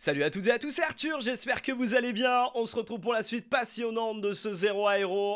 Salut à toutes et à tous, c'est Arthur, j'espère que vous allez bien. On se retrouve pour la suite passionnante de ce 0 à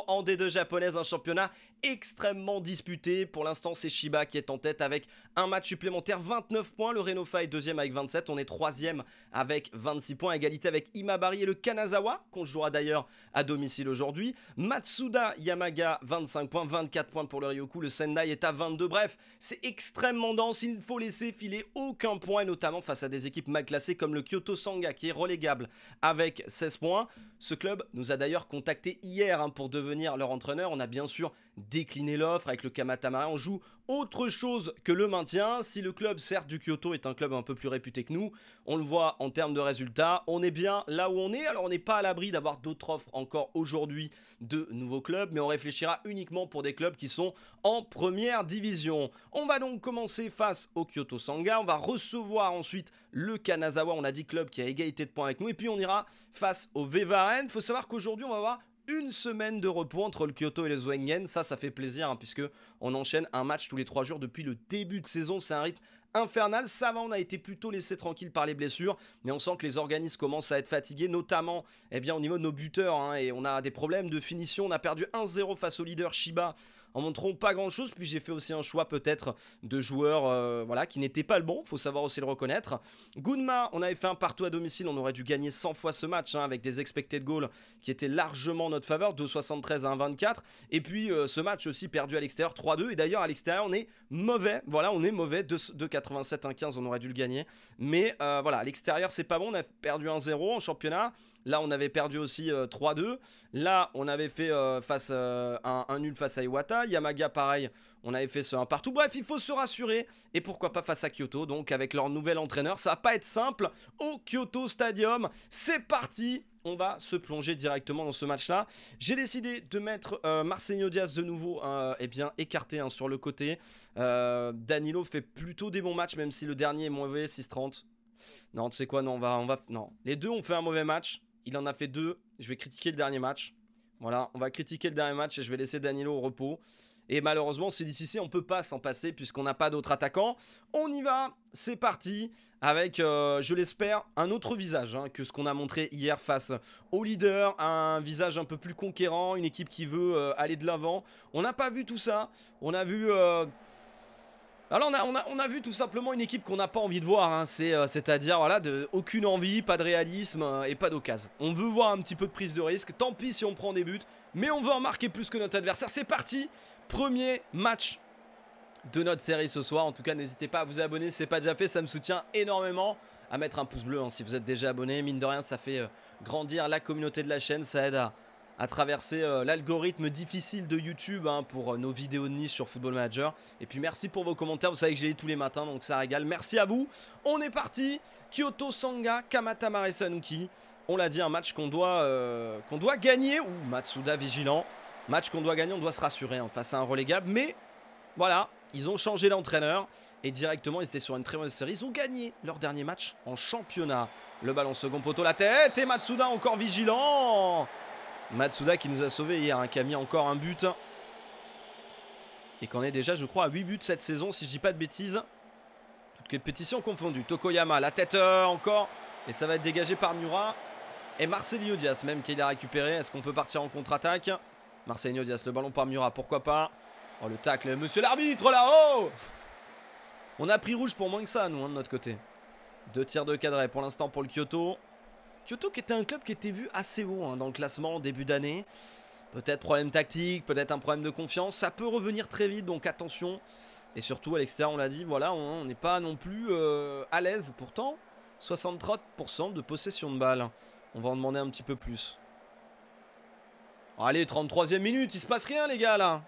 en D2 japonaise, un championnat extrêmement disputé. Pour l'instant, c'est Shiba qui est en tête avec un match supplémentaire, 29 points. Le Renofa est deuxième avec 27. On est troisième avec 26 points. Égalité avec Imabari et le Kanazawa, qu'on jouera d'ailleurs à domicile aujourd'hui. Matsuda Yamaga, 25 points, 24 points pour le Ryoku. Le Sendai est à 22. Bref, c'est extrêmement dense. Il ne faut laisser filer aucun point, notamment face à des équipes mal classées comme le Kyoto Sanga, qui est relégable avec 16 points. Ce club nous a d'ailleurs contacté hier hein, pour devenir leur entraîneur. On a bien sûr décliner l'offre avec le Kamatamara. On joue autre chose que le maintien. Si le club, certes, du Kyoto est un club un peu plus réputé que nous, on le voit en termes de résultats. On est bien là où on est. Alors, on n'est pas à l'abri d'avoir d'autres offres encore aujourd'hui de nouveaux clubs, mais on réfléchira uniquement pour des clubs qui sont en première division. On va donc commencer face au Kyoto Sanga. On va recevoir ensuite le Kanazawa. On a dit club qui a égalité de points avec nous. Et puis, on ira face au Vevaren. Il faut savoir qu'aujourd'hui, on va voir une semaine de repos entre le Kyoto et le Zwengen, Ça, ça fait plaisir, hein, puisque on enchaîne un match tous les trois jours depuis le début de saison. C'est un rythme infernal. Ça va, on a été plutôt laissé tranquille par les blessures, mais on sent que les organismes commencent à être fatigués, notamment eh bien, au niveau de nos buteurs. Hein, et on a des problèmes de finition. On a perdu 1-0 face au leader Shiba en montrant pas grand chose. Puis j'ai fait aussi un choix peut-être de joueurs euh, voilà, qui n'était pas le bon, faut savoir aussi le reconnaître. Goodma, on avait fait un partout à domicile, on aurait dû gagner 100 fois ce match hein, avec des expected goals qui étaient largement en notre faveur, 2,73 à 1,24. Et puis euh, ce match aussi perdu à l'extérieur 3-2. Et d'ailleurs à l'extérieur on est mauvais, voilà on est mauvais, 2,87 1,15 on aurait dû le gagner. Mais euh, voilà, à l'extérieur c'est pas bon, on a perdu 1-0 en championnat. Là, on avait perdu aussi 3-2. Euh, Là, on avait fait euh, face, euh, un, un, nul face à Iwata. Yamaga, pareil, on avait fait ça 1 partout. Bref, il faut se rassurer. Et pourquoi pas face à Kyoto, donc avec leur nouvel entraîneur. Ça va pas être simple au Kyoto Stadium. C'est parti on va se plonger directement dans ce match-là. J'ai décidé de mettre euh, Diaz de nouveau eh bien, écarté hein, sur le côté. Danilo fait plutôt des bons matchs, même si le dernier est mauvais, 6-30. Non, tu sais quoi, non, on va, on va... Non, les deux ont fait un mauvais match. Il en a fait deux. Je vais critiquer le dernier match. Voilà, on va critiquer le dernier match et je vais laisser Danilo au repos. Et malheureusement, c'est difficile. on ne peut pas s'en passer puisqu'on n'a pas d'autres attaquants. On y va, c'est parti, avec, euh, je l'espère, un autre visage hein, que ce qu'on a montré hier face au leader. Un visage un peu plus conquérant, une équipe qui veut euh, aller de l'avant. On n'a pas vu tout ça, on a vu... Euh, alors on a, on, a, vu tout simplement une équipe qu'on n'a pas envie de voir, hein. euh, c'est-à-dire voilà, de, aucune envie, pas de réalisme euh, et pas d'occasion. On veut voir un petit peu de prise de risque, tant pis si on prend des buts, mais on veut en marquer plus que notre adversaire. C'est parti, premier match de notre série ce soir. En tout cas, n'hésitez pas à vous abonner si ce n'est pas déjà fait, ça me soutient énormément. À mettre un pouce bleu hein, si vous êtes déjà abonné, mine de rien, ça fait euh, grandir la communauté de la chaîne, ça aide à, à traverser euh, l'algorithme difficile de YouTube hein, pour euh, nos vidéos de niche sur Football Manager. Et puis merci pour vos commentaires, vous savez que j'ai les tous les matins, donc ça régale. Merci à vous. On est parti. Kyoto Sanga, Kamata Maresanuki. On l'a dit, un match qu'on doit, euh, qu'on doit gagner. Ou Matsuda vigilant. Match qu'on doit gagner, on doit se rassurer en hein, face à un relégable. Mais voilà, ils ont changé l'entraîneur et directement ils étaient sur une très bonne série. Ils ont gagné leur dernier match en championnat. Le ballon second poteau, la tête et Matsuda encore vigilant. Matsuda qui nous a sauvés hier, un hein, qui a mis encore un but. Et qu'on est déjà, je crois, à 8 buts cette saison, si je dis pas de bêtises. Toutes les pétitions confondues. Tokoyama, la tête euh, encore. Et ça va être dégagé par Mura. Et Marcelinho Diaz même qu'il a récupéré. Est-ce qu'on peut partir en contre-attaque Marcelinho Diaz, le ballon par Mura, pourquoi pas Oh le tacle, monsieur l'arbitre là-haut On a pris rouge pour moins que ça, nous, hein, de notre côté. Deux tirs de cadré pour l'instant pour le Kyoto. Kyoto qui était un club qui était vu assez haut hein, dans le classement début d'année. Peut-être problème tactique, peut-être un problème de confiance. Ça peut revenir très vite, donc attention. Et surtout, à l'extérieur, on l'a dit, voilà, on n'est pas non plus euh, à l'aise. Pourtant, 63% de possession de balle. On va en demander un petit peu plus. allez, 33e minute, il se passe rien, les gars, là.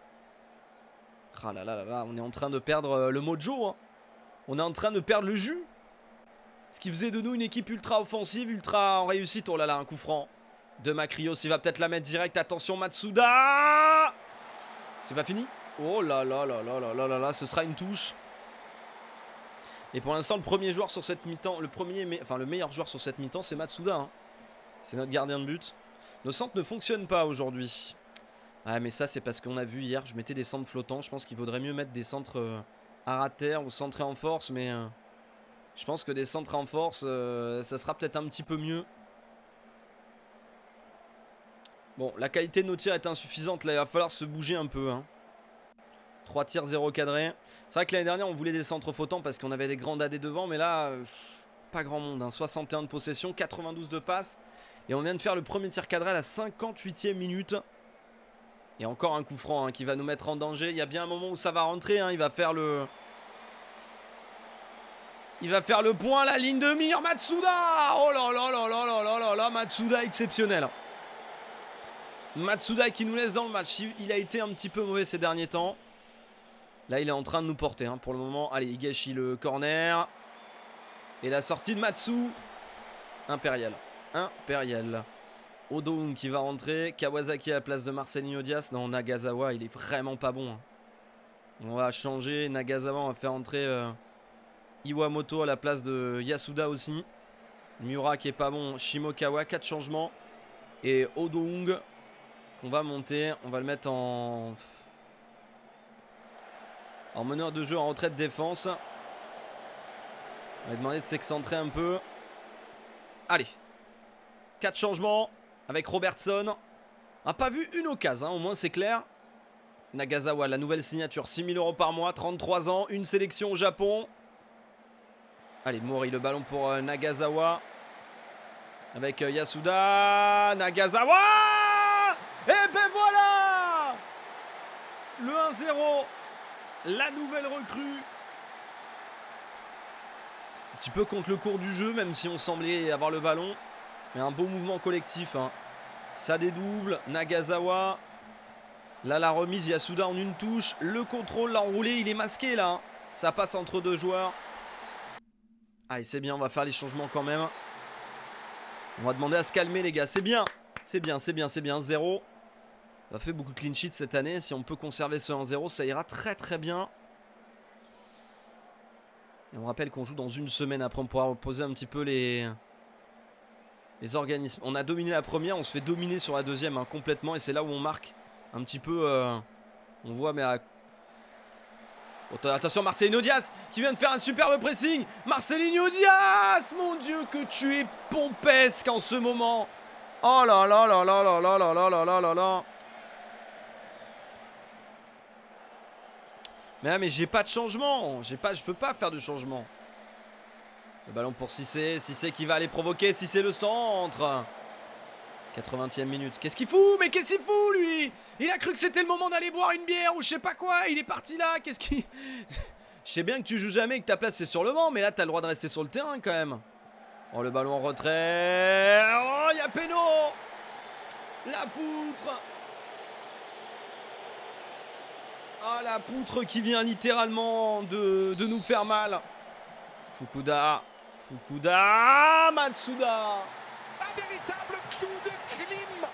Ah là là là là, on est en train de perdre euh, le mojo. Hein. On est en train de perdre le jus. Ce qui faisait de nous une équipe ultra offensive, ultra en réussite. Oh là là, un coup franc de Macrios. Il va peut-être la mettre direct. Attention, Matsuda C'est pas fini Oh là là là là là là là là, ce sera une touche. Et pour l'instant, le premier joueur sur cette mi-temps, le premier, enfin le meilleur joueur sur cette mi-temps, c'est Matsuda. Hein. C'est notre gardien de but. Nos centres ne fonctionnent pas aujourd'hui. Ouais mais ça c'est parce qu'on a vu hier, je mettais des centres flottants, je pense qu'il vaudrait mieux mettre des centres euh, à terre ou centrés en force, mais... Euh, je pense que des centres en force, euh, ça sera peut-être un petit peu mieux. Bon, la qualité de nos tirs est insuffisante. Là, il va falloir se bouger un peu. 3 hein. tirs, 0 cadré. C'est vrai que l'année dernière, on voulait des centres fautants parce qu'on avait des grands dadés devant. Mais là, pas grand monde. 61 hein. de possession, 92 de passes. Et on vient de faire le premier tir cadré à la 58e minute. Et encore un coup franc hein, qui va nous mettre en danger. Il y a bien un moment où ça va rentrer. il va faire le... Il va faire le point, la ligne de mire, Matsuda Oh là là là là là là là là, Matsuda exceptionnel Matsuda qui nous laisse dans le match. Il a été un petit peu mauvais ces derniers temps. Là, il est en train de nous porter hein, pour le moment. Allez, il le corner. Et la sortie de Matsu. Impérial. Impérial. Odoung qui va rentrer. Kawasaki à la place de Marcelinho Dias Non, Nagasawa, il est vraiment pas bon. Hein. On va changer. Nagasawa, on va faire entrer... Euh, Iwamoto à la place de Yasuda aussi. Miura qui est pas bon. Shimokawa, 4 changements. Et Odoung qu'on va monter. On va le mettre en... En meneur de jeu en retraite défense. On va demander de s'excentrer un peu. Allez. 4 changements avec Robertson. On n'a pas vu une occasion, hein, au moins c'est clair. Nagasawa, la nouvelle signature, 6000 euros par mois, 33 ans, une sélection au Japon. Allez, Mori, le ballon pour euh, Nagazawa. Avec euh, Yasuda. Nagasawa Et eh ben voilà Le 1-0. La nouvelle recrue. Un petit peu contre le cours du jeu, même si on semblait avoir le ballon. Mais un beau mouvement collectif. Hein. Ça dédouble. Nagasawa. Là, la remise. Yasuda en une touche. Le contrôle, l'enroulé. Il est masqué là. Hein. Ça passe entre deux joueurs c'est ah, bien, on va faire les changements quand même. On va demander à se calmer, les gars. C'est bien, c'est bien, c'est bien, c'est bien. Zéro. On a fait beaucoup de clean sheet cette année. Si on peut conserver ce 1-0, ça ira très très bien. Et on rappelle qu'on joue dans une semaine. Après, on pourra reposer un petit peu les... les organismes. On a dominé la première, on se fait dominer sur la deuxième hein, complètement. Et c'est là où on marque un petit peu... Euh, on voit, mais à Attention Marcelinho Diaz qui vient de faire un superbe pressing. Marcelinho Diaz, mon Dieu, que tu es pompesque en ce moment. Oh là là là là là là là là là là là là. Mais mais j'ai pas de changement. J'ai pas, je peux pas faire de changement. Le ballon pour Cissé. Cissé qui va aller provoquer. Cissé le centre. 80e minute. Qu'est-ce qu'il fout Mais qu'est-ce qu'il fout lui Il a cru que c'était le moment d'aller boire une bière ou je sais pas quoi. Il est parti là. Qu'est-ce qu'il. je sais bien que tu joues jamais et que ta place c'est sur le vent mais là t'as le droit de rester sur le terrain quand même. Oh le ballon en retrait. Oh il y a Peno La poutre Ah la poutre qui vient littéralement de, de nous faire mal. Fukuda. Fukuda. Matsuda. Un véritable clou de clim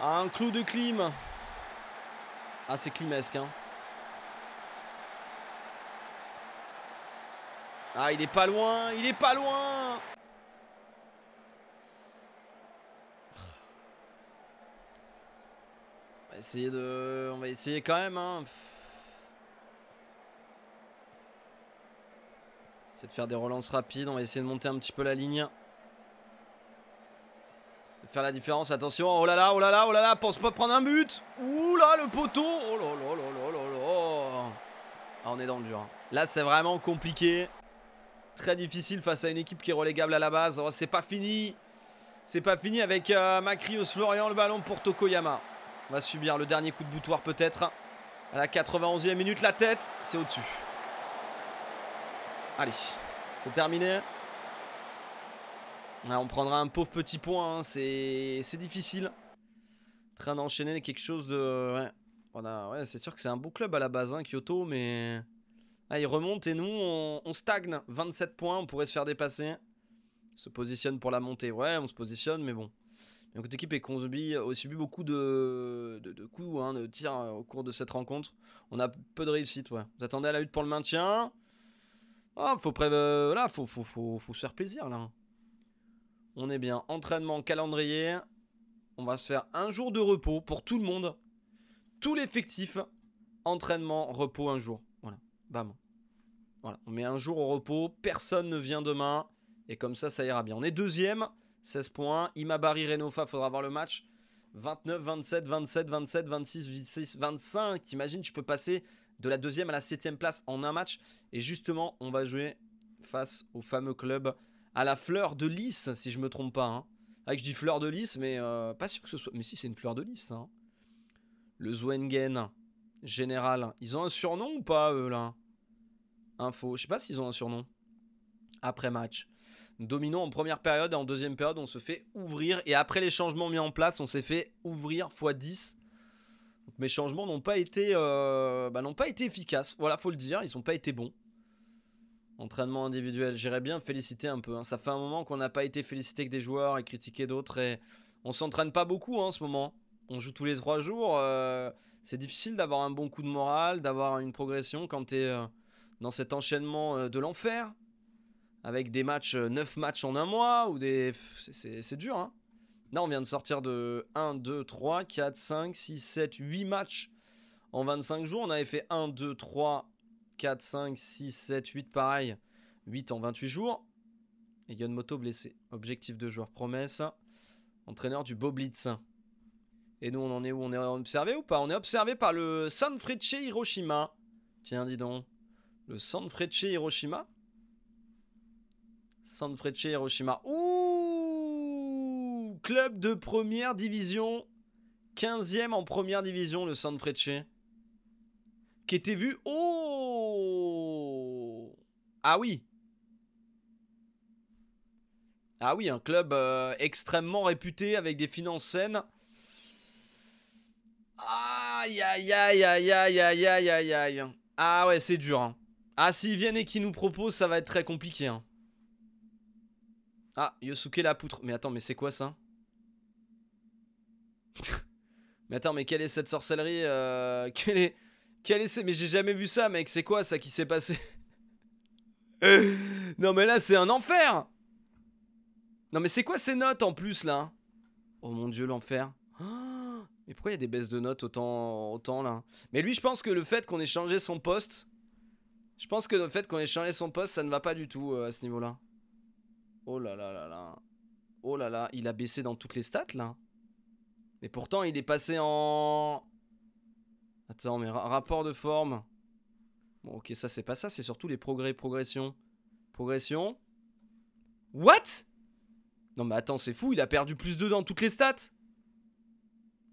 Un clou de clim Ah, c'est climesque, hein. Ah, il est pas loin, il est pas loin On va essayer de... On va essayer quand même, hein. de faire des relances rapides. On va essayer de monter un petit peu la ligne. faire la différence. Attention. Oh là là, oh là là, oh là là. Pense pas prendre un but. Ouh là, le poteau. Oh là là là là là Ah, on est dans le dur. Hein. Là, c'est vraiment compliqué. Très difficile face à une équipe qui est relégable à la base. Oh, c'est pas fini. C'est pas fini avec euh, au Florian. Le ballon pour Tokoyama. On va subir le dernier coup de boutoir peut-être. À la 91e minute, la tête, c'est au-dessus. Allez, c'est terminé. Ah, on prendra un pauvre petit point, hein. c'est difficile. train d'enchaîner quelque chose de... Ouais, ouais c'est sûr que c'est un beau club à la base, hein, Kyoto, mais... Ah, il remonte et nous, on... stagne. 27 points, on pourrait se faire dépasser. se positionne pour la montée. Ouais, on se positionne, mais bon. Donc équipe est a subi beaucoup de, de coups, hein, de tirs euh, au cours de cette rencontre. On a peu de réussite, ouais. Vous attendez à la lutte pour le maintien. Oh, faut, euh, là, faut, se faire plaisir là. Hein. On est bien. Entraînement, calendrier. On va se faire un jour de repos pour tout le monde. Tout l'effectif. Entraînement, repos, un jour. Voilà. Bam. Voilà. On met un jour au repos. Personne ne vient demain. Et comme ça, ça ira bien. On est deuxième. 16 points. Imabari, Renofa, faudra voir le match. 29, 27, 27, 27, 26, 26, 25. T'imagines, tu peux passer de la deuxième à la septième place en un match. Et justement, on va jouer face au fameux club à la fleur de lys, si je me trompe pas. Hein. je dis fleur de lys, mais euh, pas sûr que ce soit. Mais si, c'est une fleur de lys. Hein. Le Zwengen, général. Ils ont un surnom ou pas, eux, là Info. Je sais pas s'ils ont un surnom. Après match. Domino en première période et en deuxième période, on se fait ouvrir. Et après les changements mis en place, on s'est fait ouvrir x10 mes changements n'ont pas été, euh, bah, n'ont pas été efficaces. Voilà, faut le dire, ils n'ont pas été bons. Entraînement individuel, j'irais bien féliciter un peu. Hein. Ça fait un moment qu'on n'a pas été félicité que des joueurs et critiqué d'autres. Et on s'entraîne pas beaucoup hein, en ce moment. On joue tous les trois jours. Euh, c'est difficile d'avoir un bon coup de morale, d'avoir une progression quand tu es euh, dans cet enchaînement de l'enfer. Avec des matchs, 9 matchs en un mois, ou des. C'est dur, hein. Là, on vient de sortir de 1, 2, 3, 4, 5, 6, 7, 8 matchs en 25 jours. On avait fait 1, 2, 3, 4, 5, 6, 7, 8, pareil. 8 en 28 jours. Et Yonmoto blessé. Objectif de joueur promesse. Entraîneur du Boblitz. Et nous, on en est où On est observé ou pas On est observé par le Sanfrecce Hiroshima. Tiens, dis donc. Le Sanfrecce Hiroshima Sanfrecce Hiroshima. Ouh club de première division, 15e en première division, le Sanfrecce, qui était vu. Oh Ah oui Ah oui, un club euh, extrêmement réputé avec des finances saines. Aïe, aïe, aïe, aïe, aïe, aïe, aïe, aïe, aïe. Ah ouais, c'est dur. Hein. Ah, s'ils viennent et qu'ils nous proposent, ça va être très compliqué. Hein. Ah, Yosuke la poutre. Mais attends, mais c'est quoi ça mais attends, mais quelle est cette sorcellerie euh, Quelle est... Quelle est... Mais j'ai jamais vu ça, mec. C'est quoi, ça, qui s'est passé Non, mais là, c'est un enfer Non, mais c'est quoi ces notes, en plus, là Oh mon dieu, l'enfer. mais pourquoi il y a des baisses de notes autant, autant là Mais lui, je pense que le fait qu'on ait changé son poste, je pense que le fait qu'on ait changé son poste, ça ne va pas du tout euh, à ce niveau-là. Oh là là là là. Oh là là, il a baissé dans toutes les stats là. Et pourtant, il est passé en... Attends, mais rapport de forme. Bon, ok, ça, c'est pas ça. C'est surtout les progrès, progression. Progression. What Non, mais attends, c'est fou. Il a perdu plus 2 dans toutes les stats.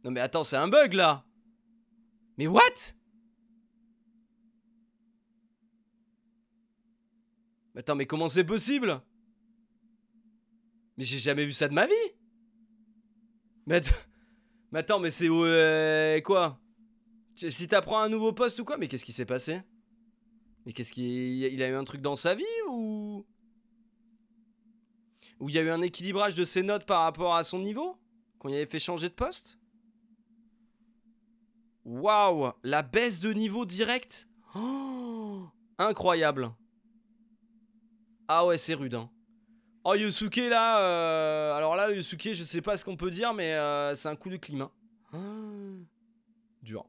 Non, mais attends, c'est un bug, là. Mais what Attends, mais comment c'est possible Mais j'ai jamais vu ça de ma vie Mais mais attends, mais c'est euh, quoi Si t'apprends un nouveau poste ou quoi Mais qu'est-ce qui s'est passé Mais qu'est-ce qui il a eu un truc dans sa vie ou Ou il y a eu un équilibrage de ses notes par rapport à son niveau Qu'on y avait fait changer de poste Waouh La baisse de niveau direct oh! Incroyable Ah ouais, c'est rude, hein. Oh Yosuke là, euh, alors là Yosuke je sais pas ce qu'on peut dire mais euh, c'est un coup de climat. Hein. Dur.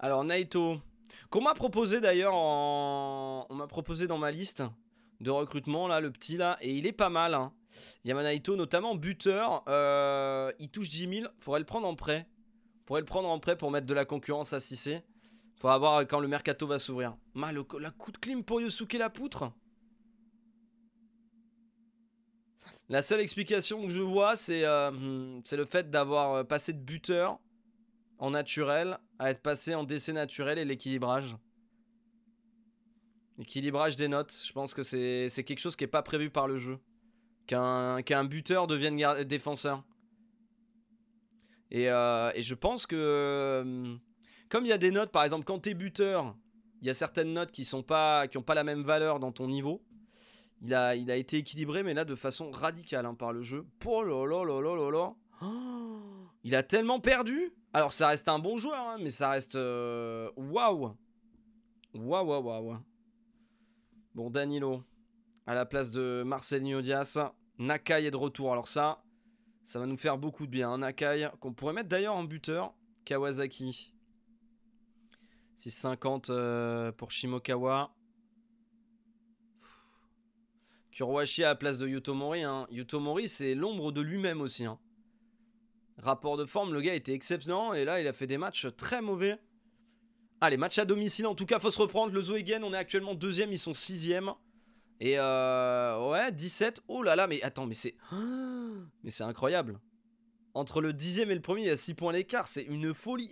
Alors Naito, qu'on m'a proposé d'ailleurs en... On m'a proposé dans ma liste de recrutement là, le petit là, et il est pas mal. Hein. Yama Naito notamment buteur, euh, il touche 10 000, faudrait le prendre en prêt. Faudrait le prendre en prêt pour mettre de la concurrence à 6C. Faudra voir quand le mercato va s'ouvrir. Mal, la coup de clim pour Yosuke la poutre La seule explication que je vois, c'est euh, le fait d'avoir euh, passé de buteur en naturel à être passé en décès naturel et l'équilibrage. L'équilibrage des notes, je pense que c'est quelque chose qui n'est pas prévu par le jeu. Qu'un buteur devienne défenseur. Et, euh, et, je pense que... Comme il y a des notes, par exemple, quand es buteur, il y a certaines notes qui n'ont pas, qui ont pas la même valeur dans ton niveau. Il a, il a été équilibré, mais là de façon radicale hein, par le jeu. Oh là là là là là Il a tellement perdu Alors ça reste un bon joueur, hein, mais ça reste... Euh, waouh Waouh, waouh, waouh. Bon, Danilo, à la place de Marcel Niodias. Nakai est de retour. Alors ça, ça va nous faire beaucoup de bien. Hein, Nakai, qu'on pourrait mettre d'ailleurs en buteur. Kawasaki. 6,50 50 euh, pour Shimokawa. Kuroashi à la place de Yutomori. Hein. Yutomori, c'est l'ombre de lui-même aussi. Hein. Rapport de forme, le gars était exceptionnel et là, il a fait des matchs très mauvais. Allez, ah, match à domicile, en tout cas, faut se reprendre. Le Zoégen on est actuellement deuxième, ils sont sixième. Et euh, ouais, 17. Oh là là, mais attends, mais c'est. Ah, mais c'est incroyable. Entre le dixième et le premier, il y a 6 points d'écart. C'est une folie.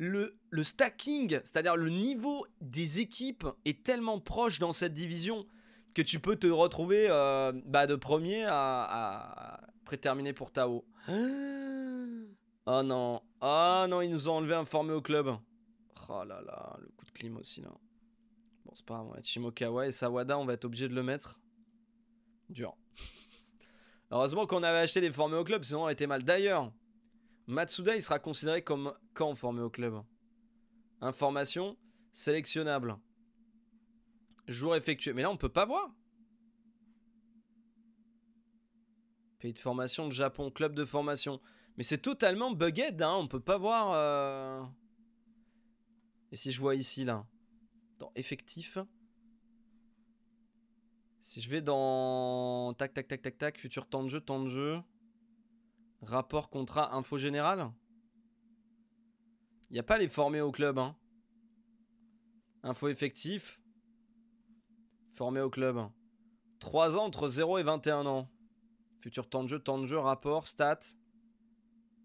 Le, le stacking, c'est-à-dire le niveau des équipes, est tellement proche dans cette division tu peux te retrouver euh, bah, de premier à, à préterminer pour Tao. Oh non. Oh non, ils nous ont enlevé un formé au club. Oh là là, le coup de clim aussi là. Bon, c'est pas moi. Shimokawa et Sawada, on va être obligé de le mettre. Dur. Heureusement qu'on avait acheté des formés au club, sinon on été mal. D'ailleurs, Matsuda, il sera considéré comme quand formé au club Information sélectionnable. Jour effectué. Mais là, on peut pas voir. Pays de formation, de Japon, club de formation. Mais c'est totalement bugged, hein. On peut pas voir. Euh. Et si je vois ici, là, dans effectif. Si je vais dans tac tac tac tac tac, futur temps de jeu, temps de jeu, rapport, contrat, info générale. Il n'y a pas les formés au club. Hein. Info effectif. Formé au club. 3 ans entre 0 et 21 ans. Futur temps de jeu, temps de jeu, rapport, stats.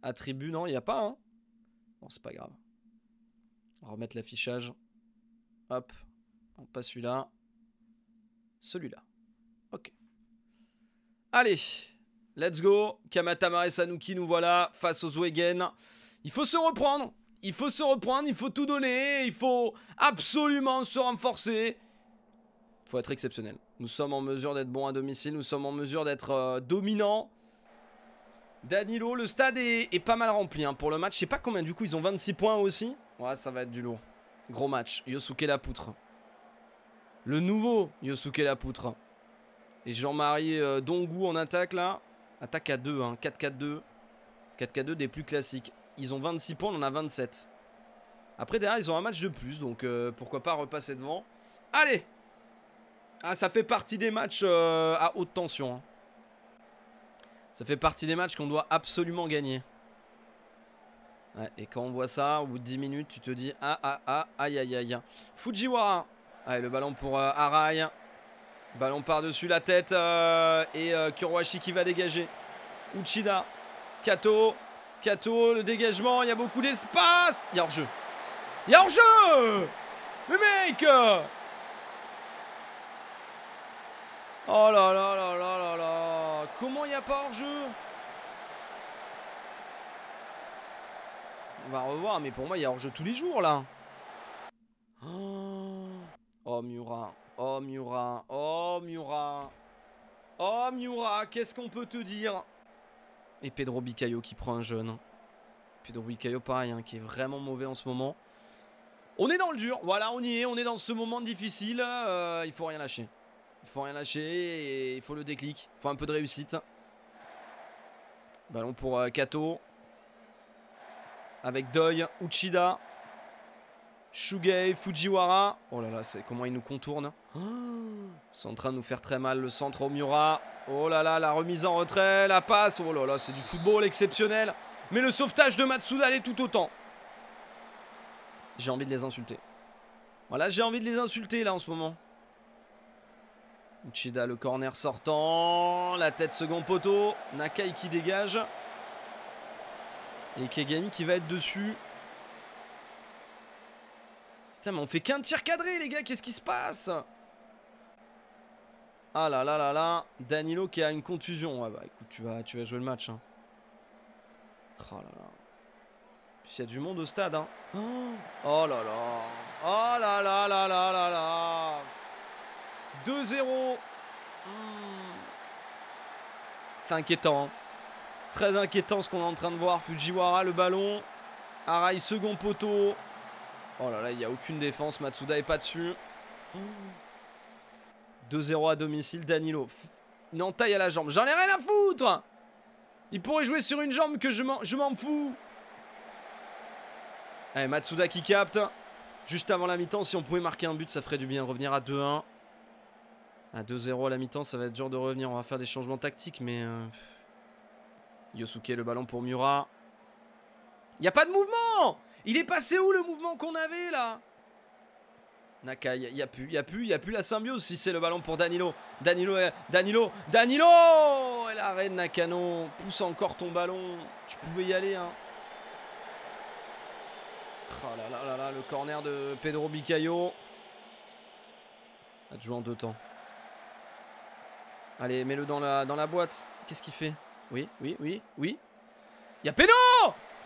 Attribut, non, il n'y a pas. Hein. bon, c'est pas grave. On va remettre l'affichage. Hop. on pas celui-là. Celui-là. Ok. Allez, let's go. et Sanuki, nous voilà face aux Wegen. Il faut se reprendre. Il faut se reprendre. Il faut tout donner. Il faut absolument se renforcer faut être exceptionnel. Nous sommes en mesure d'être bons à domicile, nous sommes en mesure d'être dominant. Euh, dominants. Danilo, le stade est, pas mal rempli hein, pour le match. Je sais pas combien, du coup, ils ont 26 points aussi. Ouais, ça va être du lourd. Gros match. Yosuke la poutre. Le nouveau Yosuke la poutre. Et Jean-Marie euh, Dongou en attaque là. Attaque à 2, 4-4-2. 4-4-2 des plus classiques. Ils ont 26 points, on en a 27. Après derrière, ils ont un match de plus, donc euh, pourquoi pas repasser devant. Allez, ah, ça fait partie des matchs euh, à haute tension. Hein. Ça fait partie des matchs qu'on doit absolument gagner. et quand on voit ça, au bout de 10 minutes, tu te dis ah ah ah aïe aïe aïe. Fujiwara. Allez, le ballon pour euh, Arai. Ballon par-dessus la tête euh, et qui va dégager. Uchida. Kato. Kato, le dégagement, il y a beaucoup d'espace. Il y a hors-jeu. Il y a hors-jeu Mais mec Oh là là là là là là Comment il n'y a pas hors-jeu On va revoir, mais pour moi, il y a hors-jeu tous les jours, là. Oh, Miura. Oh, Miura. Oh, Miura. Oh, Miura, oh, qu'est-ce qu'on peut te dire Et Pedro Bicayo qui prend un jeune. Pedro Bicaio pareil, hein, qui est vraiment mauvais en ce moment. On est dans le dur. Voilà, on y est. On est dans ce moment difficile. Euh, il faut rien lâcher. Il faut rien lâcher et il faut le déclic. faut un peu de réussite. Ballon pour euh, Kato. Avec Doi, Uchida, Shugei, Fujiwara. Oh là là, c'est comment il nous contourne. c'est en train de nous faire très mal le centre Omura. Oh là là, la remise en retrait, la passe. Oh là là, c'est du football exceptionnel. Mais le sauvetage de Matsuda est tout autant. J'ai envie de les insulter. Voilà, j'ai envie de les insulter là en ce moment. Uchida le corner sortant, la tête second poteau, Nakai qui dégage. Et Kegami qui va être dessus. Putain mais on fait qu'un tir cadré les gars, qu'est-ce qui se passe Ah là là là là, Danilo qui a une contusion. Ouais ah bah écoute tu vas, tu vas jouer le match. Hein. Oh là là. il y a du monde au stade. Hein. Oh là là. Oh là là là là là là. 2-0. C'est inquiétant. Très inquiétant ce qu'on est en train de voir. Fujiwara, le ballon. Arai, second poteau. Oh là là, il n'y a aucune défense. Matsuda est pas dessus. 2-0 à domicile, Danilo. Une à la jambe. J'en ai rien à foutre Il pourrait jouer sur une jambe que je m'en fous. Allez, Matsuda qui capte. Juste avant la mi-temps, si on pouvait marquer un but, ça ferait du bien. Revenir à 2-1. À 2-0 à la mi-temps, ça va être dur de revenir. On va faire des changements tactiques, mais... Euh, Yosuke, le ballon pour Murat. Il n'y a pas de mouvement Il est passé où le mouvement qu'on avait, là Naka, il n'y a, plus, il il la symbiose si c'est le ballon pour Danilo. Danilo, euh, Danilo, Danilo Et la reine Nakano. Pousse encore ton ballon. Tu pouvais y aller, hein. Oh là là là là, le corner de Pedro Bicayo. À jouer en deux temps. Allez, mets-le dans la, dans la boîte. Qu'est-ce qu'il fait Oui, oui, oui, oui. Il y a péno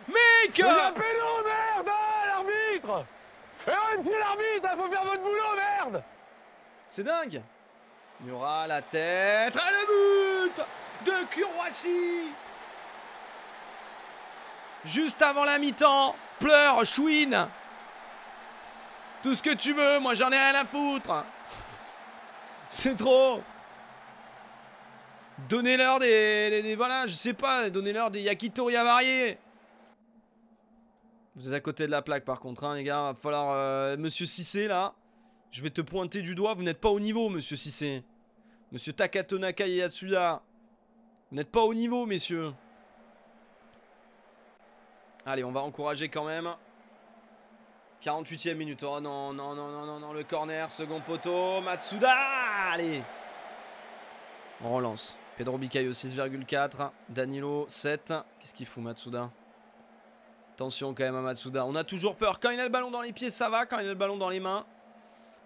Mec Il y a péno, merde hein, L'arbitre Et on dit l'arbitre, il hein, faut faire votre boulot, merde C'est dingue Il aura la tête à le but de Kuroashi Juste avant la mi-temps, pleure, chouine Tout ce que tu veux, moi j'en ai rien à foutre C'est trop Donnez-leur des, Voilà, je sais pas, donnez-leur des yakitori avariés Vous êtes à côté de la plaque par contre, hein, les gars. Va falloir. Euh, monsieur Cissé, là. Je vais te pointer du doigt. Vous n'êtes pas au niveau, monsieur Cissé. Monsieur Takatonaka Yatsuda. Vous n'êtes pas au niveau, messieurs. Allez, on va encourager quand même. 48ème minute. Oh non, non, non, non, non, non. Le corner, second poteau. Matsuda Allez on relance. Pedro Bicayo 6,4. Danilo 7. Qu'est-ce qu'il fout Matsuda Attention quand même à Matsuda. On a toujours peur. Quand il a le ballon dans les pieds, ça va. Quand il a le ballon dans les mains.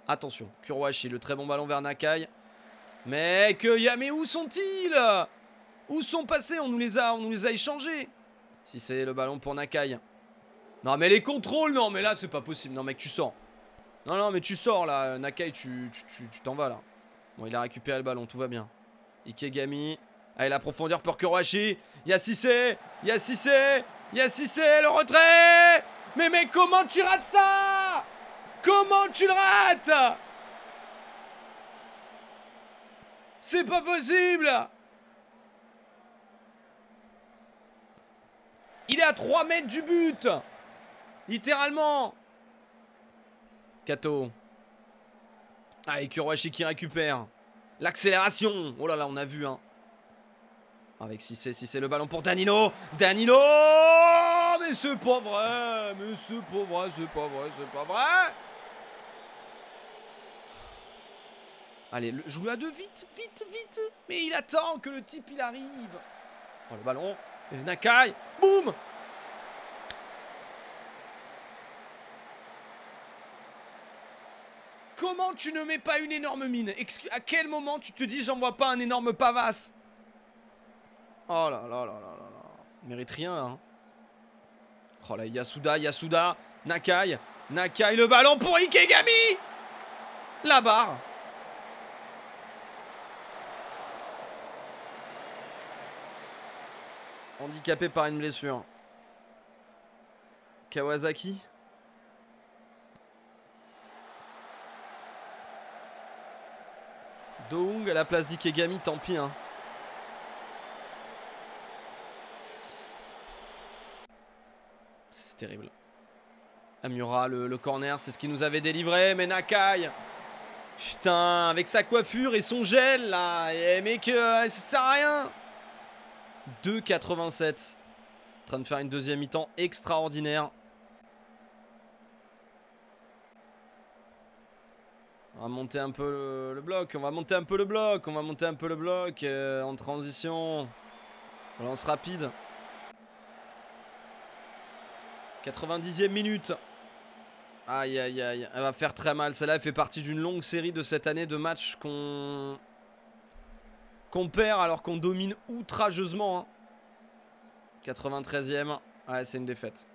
Attention. Kuroashi, le très bon ballon vers Nakai. Mec, mais où sont-ils Où sont passés on nous, les a, on nous les a échangés. Si c'est le ballon pour Nakai. Non mais les contrôles, non mais là c'est pas possible. Non mec, tu sors. Non, non mais tu sors là. Nakai, tu t'en vas là. Bon, il a récupéré le ballon, tout va bien. Ikegami. Allez, ah, la profondeur pour Kuroashi. Y'a Sissé Y'a Le retrait Mais mais comment tu rates ça Comment tu le rates C'est pas possible Il est à 3 mètres du but Littéralement Kato. Ah, Kuroashi qui récupère. L'accélération Oh là là, on a vu, hein. Avec Cissé, c'est le ballon pour Danilo Danilo Mais c'est pas vrai Mais c'est pas vrai, c'est pas vrai, c'est pas vrai Allez, joue la à deux, vite, vite, vite Mais il attend que le type, il arrive Oh, le ballon Nakai Boum comment tu ne mets pas une énorme mine À quel moment tu te dis j'envoie pas un énorme pavasse Oh là là là là là là. Il mérite rien hein. Oh là, Yasuda, Yasuda, Nakai, Nakai, le ballon pour Ikegami La barre Handicapé par une blessure. Kawasaki Dong à la place d'Ikegami, tant pis. Hein. C'est terrible. Amura, le, le corner, c'est ce qu'il nous avait délivré, mais Nakai Putain, avec sa coiffure et son gel, là et Mec, euh, ça sert à rien 2,87. En train de faire une deuxième mi-temps extraordinaire. On va monter un peu le, bloc, on va monter un peu le bloc, on va monter un peu le bloc euh, en transition. lance rapide. 90e minute. Aïe aïe aïe, elle va faire très mal. Celle-là, fait partie d'une longue série de cette année de matchs qu'on qu'on perd alors qu'on domine outrageusement. 93e. Hein. Ouais, c'est une défaite.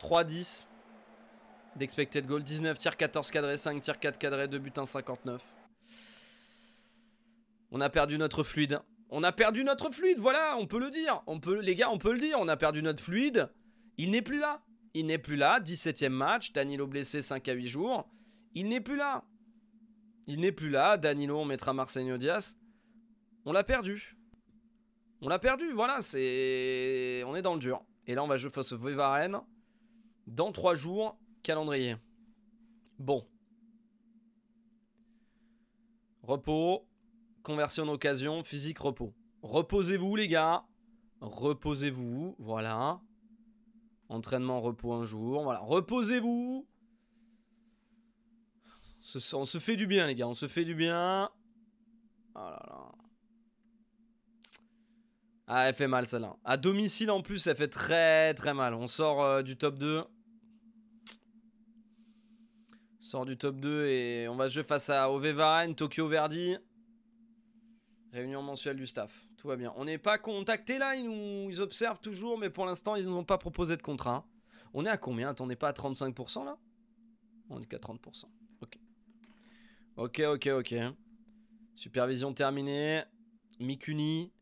3-10 d'expected goal. 19 tirs, 14 cadré. 5 tirs, 4 cadré. 2 buts, 1, 59. On a perdu notre fluide. On a perdu notre fluide, voilà, on peut le dire. On peut, les gars, on peut le dire, on a perdu notre fluide. Il n'est plus là. Il n'est plus là. 17 e match, Danilo blessé 5 à 8 jours. Il n'est plus là. Il n'est plus là. Danilo, on mettra Marseille Nodias. On l'a perdu. On l'a perdu, voilà, c'est. On est dans le dur. Et là, on va jouer face au Vivaren. Dans 3 jours, Calendrier. Bon. Repos. Conversion d'occasion. Physique, repos. Reposez-vous, les gars. Reposez-vous. Voilà. Entraînement, repos un jour. Voilà. Reposez-vous. On se fait du bien, les gars. On se fait du bien. Oh là là. Ah, elle fait mal celle-là. À domicile en plus, elle fait très très mal. On sort euh, du top 2. Sort du top 2 et on va jouer face à OV Varane, Tokyo Verdi. Réunion mensuelle du staff. Tout va bien. On n'est pas contacté là, ils, nous, observent toujours, mais pour l'instant, ils nous ont pas proposé de contrat. On est à combien on n'est pas à 35% là On est qu'à 30%. Ok. Ok, ok, ok. Supervision terminée. Mikuni.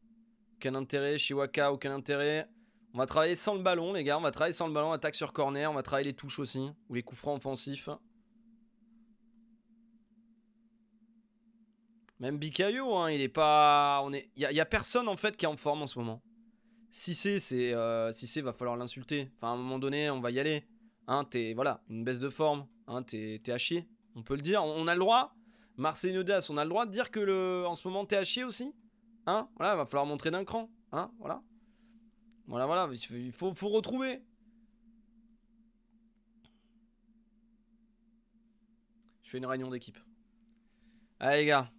Aucun intérêt. Shiwaka, aucun intérêt. On va travailler sans le ballon, les gars. On va travailler sans le ballon. Attaque sur corner. On va travailler les touches aussi. Ou les coups francs offensifs. Même Bikayo, hein, il est pas. On est. Il y, a personne en fait qui est en forme en ce moment. Si c'est, c'est, euh, si c'est, va falloir l'insulter. Enfin, à un moment donné, on va y aller. Hein, t'es, voilà, une baisse de forme. Hein, t'es, t'es à chier. On peut le dire. On a le droit. Marseille on a le droit de dire que le, en ce moment, t'es à chier aussi. Hein, voilà, va falloir montrer d'un cran. Hein, voilà. Voilà, voilà. Il faut, faut retrouver. Je fais une réunion d'équipe. Allez les gars,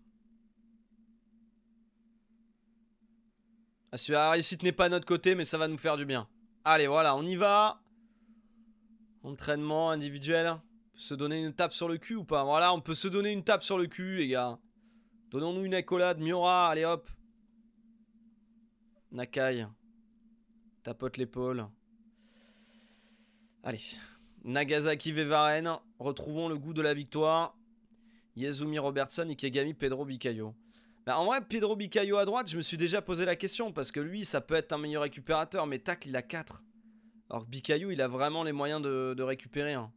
Ah, n'est pas à notre côté, mais ça va nous faire du bien. Allez, voilà, on y va. Entraînement individuel. Se donner une tape sur le cul ou pas Voilà, on peut se donner une tape sur le cul, les gars. Donnons-nous une accolade, Miura, allez hop. Nakai. Tapote l'épaule. Allez. Nagasaki Vevaren. Retrouvons le goût de la victoire. Yezumi Robertson, Ikegami, Pedro Bicayo. Bah, en vrai, Pedro Bicayo à droite, je me suis déjà posé la question parce que lui, ça peut être un meilleur récupérateur, mais tac, il a 4. Alors que il a vraiment les moyens de, récupérer. Hein.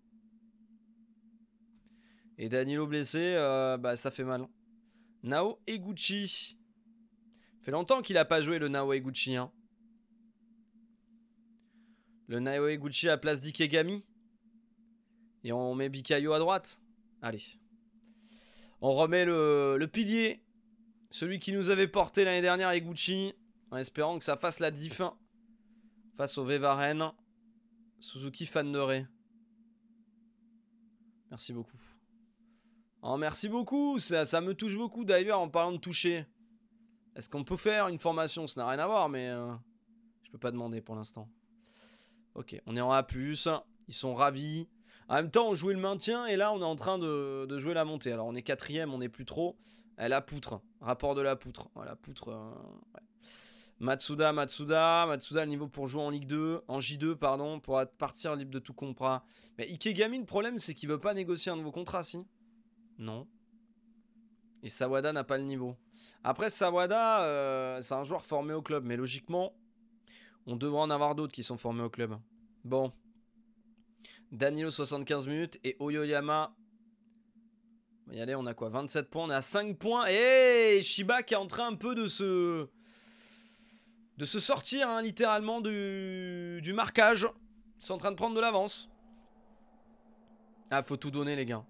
Et Danilo blessé, euh, bah ça fait mal. Nao Eguchi. Fait longtemps qu'il a pas joué le Nao Eguchi. Hein. Le Nao Eguchi à place d'Ikegami. Et on met Bikayo à droite. Allez. On remet le pilier celui qui nous avait porté l'année dernière avec Gucci. En espérant que ça fasse la diff. Face au Vevaren. Suzuki fan de Ré. Merci beaucoup. Oh, merci beaucoup. Ça, me touche beaucoup d'ailleurs en parlant de toucher. Est-ce qu'on peut faire une formation Ça n'a rien à voir, mais je euh, je peux pas demander pour l'instant. Ok, on est en A. Ils sont ravis. En même temps, on jouait le maintien et là, on est en train de, jouer la montée. Alors, on est quatrième, on n'est plus trop. Elle a poutre. Rapport de la poutre. Voilà, poutre. Euh, Matsuda, Matsuda, Matsuda, le niveau pour jouer en Ligue 2, en J2, pardon, pour partir libre de tout contrat. Mais Ikegami, le problème, c'est qu'il veut pas négocier un nouveau contrat, si Non. Et Sawada n'a pas le niveau. Après, Sawada, euh, c'est un joueur formé au club, mais logiquement, on devrait en avoir d'autres qui sont formés au club. Bon. Danilo, 75 minutes, et Oyoyama, on a quoi 27 points, on est à 5 points. Et Shiba qui est en train un peu de se... De se sortir, hein, littéralement, du... du marquage. C'est en train de prendre de l'avance. Ah, faut tout donner, les gars.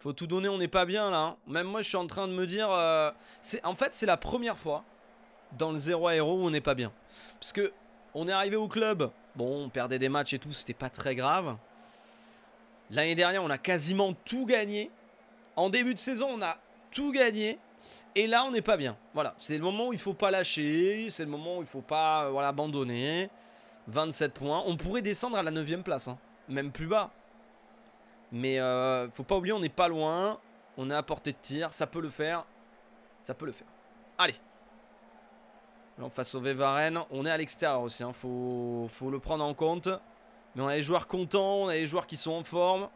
Faut tout donner, on n'est pas bien, là. Hein. Même moi, je suis en train de me dire... Euh, en fait, c'est la première fois dans le 0 à où on n'est pas bien. Parce que on est arrivé au club. Bon, on perdait des matchs et tout, c'était pas très grave. L'année dernière, on a quasiment tout gagné. En début de saison, on a tout gagné. Et là, on n'est pas bien. Voilà, c'est le moment où il faut pas lâcher. C'est le moment où il faut pas euh, abandonner. 27 points. On pourrait descendre à la 9ème place. Hein, même plus bas. Mais euh, faut pas oublier, on n'est pas loin. On est à portée de tir. Ça peut le faire. Ça peut le faire. Allez. Là, on va sauver Varenne. On est à l'extérieur aussi. Il hein. Faut, le prendre en compte. Mais on a les joueurs contents. On a les joueurs qui sont en forme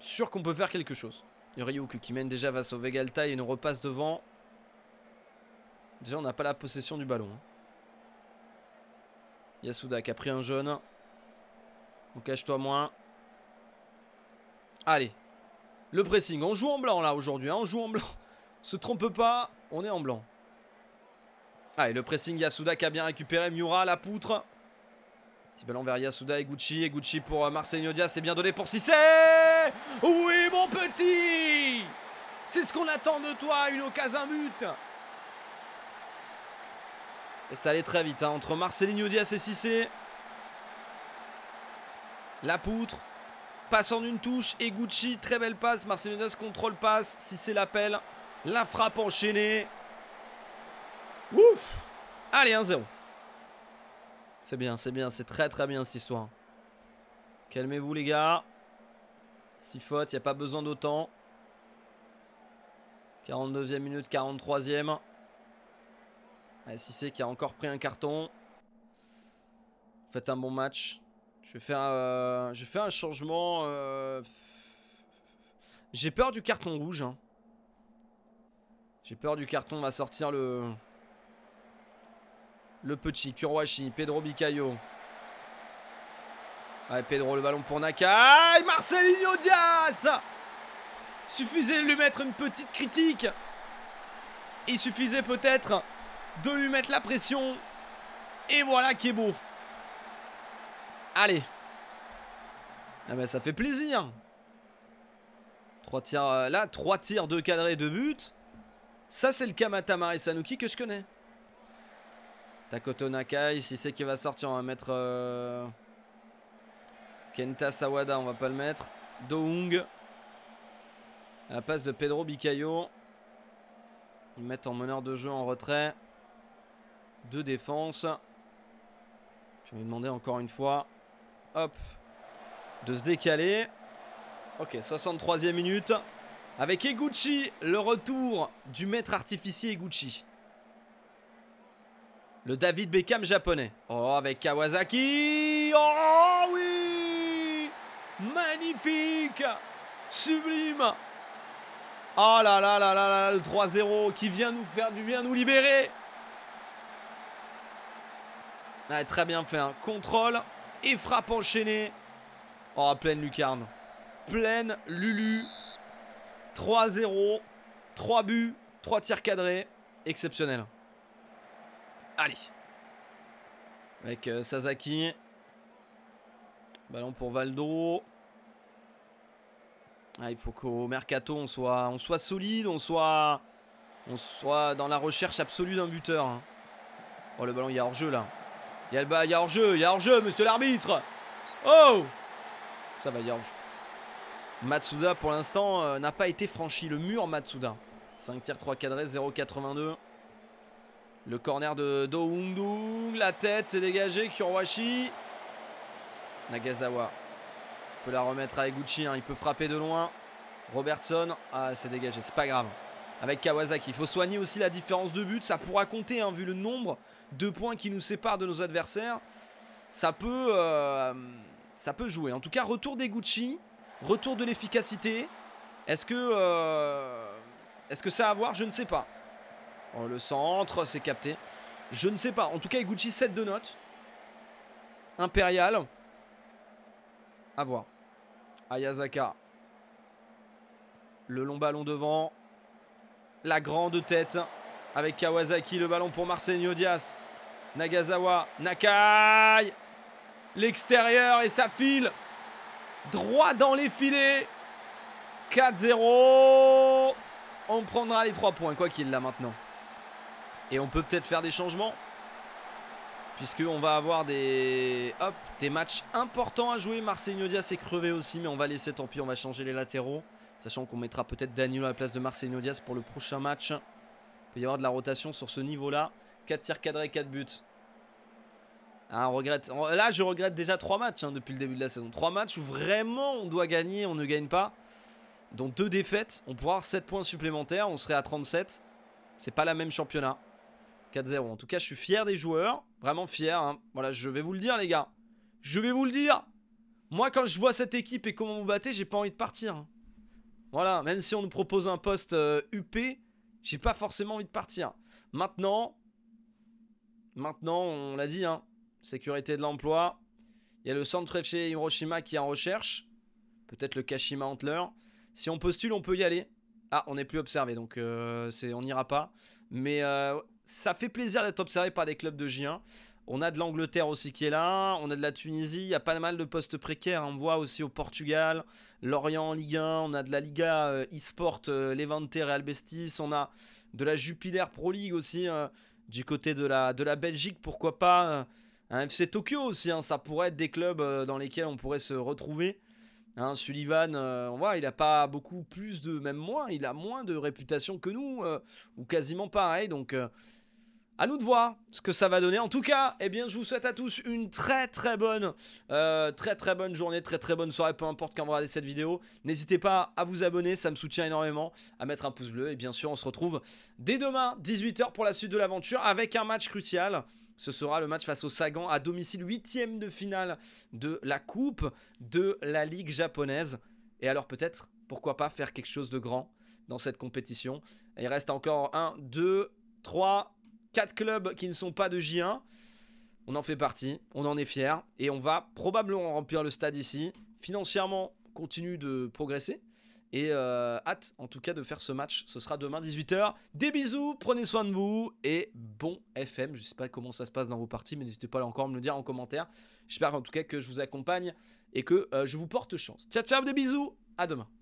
sûr qu'on peut faire quelque chose. Yuriyuku qui mène déjà va sauver Vegalta et nous repasse devant. Déjà, on n'a pas la possession du ballon. Hein. Yasuda qui a pris un jaune. cache toi moins. Allez. Le pressing. On joue en blanc là aujourd'hui. Hein. On joue en blanc. Se trompe pas. On est en blanc. Allez, le pressing Yasuda qui a bien récupéré. Miura, la poutre. Petit ballon vers Yasuda et Gucci. Et Gucci pour euh, Marcelino Diaz. C'est bien donné pour Cissé. Oui, mon petit. C'est ce qu'on attend de toi, une occasion un but. Et ça allait très vite hein, entre Marcelino Diaz et Cissé. La poutre passe en une touche et Gucci, très belle passe. Marcelino Diaz contrôle passe. Cissé l'appelle. La frappe enchaînée. Ouf Allez, 1-0. C'est bien, c'est bien, c'est très très bien cette histoire. Calmez-vous les gars. Si faute, il n'y a pas besoin d'autant. 49e minute, 43e. Allez, c'est qui a encore pris un carton. Faites un bon match. Je vais faire, euh, je un changement. Euh, J'ai peur du carton rouge. Hein. J'ai peur du carton. On va sortir le... Le petit Kurwashi, Pedro Bicaio. Ouais, Pedro, le ballon pour Nakai. Marcelinho Diaz Suffisait de lui mettre une petite critique. Il suffisait peut-être de lui mettre la pression. Et voilà qui est beau. Allez. Ah ben ça fait plaisir. Trois tirs euh, là, trois tirs de cadré, de but. Ça c'est le et Sanuki que je connais. Takoto Nakai, si c'est qu'il va sortir, on va mettre euh, Kenta Sawada, on va pas le mettre. Dohung. La passe de Pedro Bicayo. Ils mettent en meneur de jeu en retrait. Deux défenses. Je vais lui demander encore une fois. Hop. De se décaler. Ok, 63e minute. Avec Eguchi, le retour du maître artificier Eguchi. Le David Beckham japonais. Oh, avec Kawasaki. Oh oui Magnifique Sublime Oh là là là là là, le 3-0 qui vient nous faire du bien, nous libérer. Ah, très bien fait. un hein. Contrôle et frappe enchaînée. Oh, pleine lucarne. Pleine Lulu. 3-0. 3 buts, 3 tirs cadrés. Exceptionnel. Allez. Avec Sazaki. Euh, Sasaki. Ballon pour Valdo. Ah, il faut qu'au mercato on soit, on soit solide, on soit, on soit dans la recherche absolue d'un buteur. Hein. Oh le ballon, il y a hors jeu là. Il y a, hors jeu, il y a hors jeu, monsieur l'arbitre. Oh, ça va, il y a hors jeu. Matsuda pour l'instant euh, n'a pas été franchi. Le mur Matsuda. 5 tirs 3 cadrés, 0,82. Le corner de Do La tête s'est dégagée. Nagazawa. Nagasawa peut la remettre à Eguchi. Hein, il peut frapper de loin. Robertson. Ah, c'est dégagé. C'est pas grave. Avec Kawasaki. Il faut soigner aussi la différence de but. Ça pourra compter hein, vu le nombre de points qui nous séparent de nos adversaires. Ça peut, euh, ça peut jouer. En tout cas, retour des Gucci, Retour de l'efficacité. Est-ce que, euh, est-ce que ça a à voir Je ne sais pas. Oh, le centre, c'est capté. Je ne sais pas. En tout cas, Iguchi 7 de notes. Impérial. À voir. Ayazaka. Le long ballon devant. La grande tête. Avec Kawasaki, le ballon pour Marseille Diaz. Nagazawa Nakai. L'extérieur et ça file. Droit dans les filets. 4-0. On prendra les 3 points, quoi qu'il l'a maintenant. Et on peut peut-être faire des changements. Puisqu'on va avoir des hop, des matchs importants à jouer. Marseille Diaz est crevé aussi, mais on va laisser tant pis, on va changer les latéraux. Sachant qu'on mettra peut-être Daniel à la place de Marseille Diaz pour le prochain match. Il peut y avoir de la rotation sur ce niveau-là. 4 tirs cadrés, 4 buts. Ah, on regrette. Là, je regrette déjà 3 matchs hein, depuis le début de la saison. 3 matchs où vraiment on doit gagner, on ne gagne pas. Donc 2 défaites, on pourra avoir 7 points supplémentaires, on serait à 37. C'est pas la même championnat. 4-0. En tout cas, je suis fier des joueurs. Vraiment fier. Hein. Voilà, je vais vous le dire, les gars. Je vais vous le dire. Moi, quand je vois cette équipe et comment vous battez, j'ai pas envie de partir. Hein. Voilà, même si on nous propose un poste UP, euh, j'ai pas forcément envie de partir. Maintenant, maintenant, on l'a dit, hein, sécurité de l'emploi. Il y a le centre chez Hiroshima qui est en recherche. Peut-être le Kashima Antler. Si on postule, on peut y aller. Ah, on n'est plus observé, donc euh, on n'ira pas. Mais euh, ça fait plaisir d'être observé par des clubs de J1. On a de l'Angleterre aussi qui est là, on a de la Tunisie, il y a pas mal de postes précaires. Hein. On voit aussi au Portugal, Lorient en Ligue 1, on a de la Liga e euh, sport euh, Levante, Real on a de la Jupiler Pro League aussi, euh, du côté de la, de la Belgique, pourquoi pas un FC Tokyo aussi. Hein. ça pourrait être des clubs dans lesquels on pourrait se retrouver. Hein. Sullivan, on voit, il n'a pas beaucoup plus de, même moins, il a moins de réputation que nous, ou quasiment pareil. Donc, à nous de voir ce que ça va donner. En tout cas, eh bien, je vous souhaite à tous une très très bonne, euh, très très bonne journée, très très bonne soirée, peu importe quand vous regardez cette vidéo. N'hésitez pas à vous abonner, ça me soutient énormément, à mettre un pouce bleu. Et bien sûr, on se retrouve dès demain, 18h, pour la suite de l'aventure, avec un match crucial. Ce sera le match face au Sagan à domicile, huitième de finale de la Coupe de la Ligue japonaise. Et alors peut-être, pourquoi pas faire quelque chose de grand dans cette compétition. Il reste encore 1, 2, 3, 4 clubs qui ne sont pas de J1. On en fait partie, on en est fier et on va probablement remplir le stade ici. Financièrement, continue de progresser et euh, hâte en tout cas de faire ce match. Ce sera demain 18h. Des bisous, prenez soin de vous et bon FM. Je ne sais pas comment ça se passe dans vos parties, mais n'hésitez pas encore à me le dire en commentaire. J'espère en tout cas que je vous accompagne et que euh, je vous porte chance. Ciao ciao, des bisous, à demain.